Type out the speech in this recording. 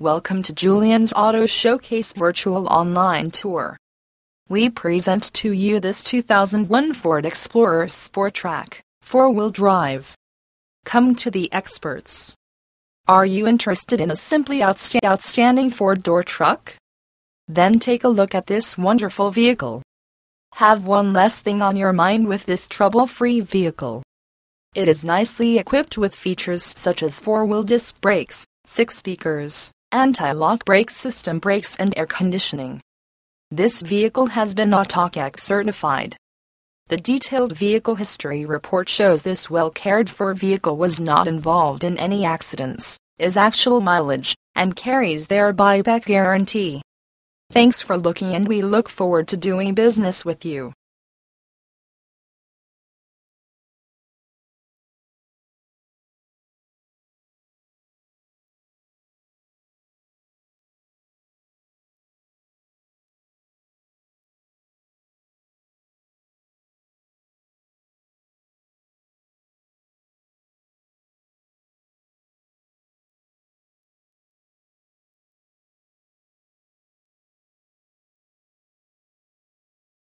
Welcome to Julian's Auto Showcase Virtual Online Tour. We present to you this 2001 Ford Explorer Sport Track, four-wheel drive. Come to the experts. Are you interested in a simply outsta outstanding four-door truck? Then take a look at this wonderful vehicle. Have one less thing on your mind with this trouble-free vehicle. It is nicely equipped with features such as four-wheel disc brakes, six speakers, anti-lock brake system brakes and air conditioning. This vehicle has been AutoCAC certified. The detailed vehicle history report shows this well cared for vehicle was not involved in any accidents, is actual mileage, and carries their buyback guarantee. Thanks for looking and we look forward to doing business with you.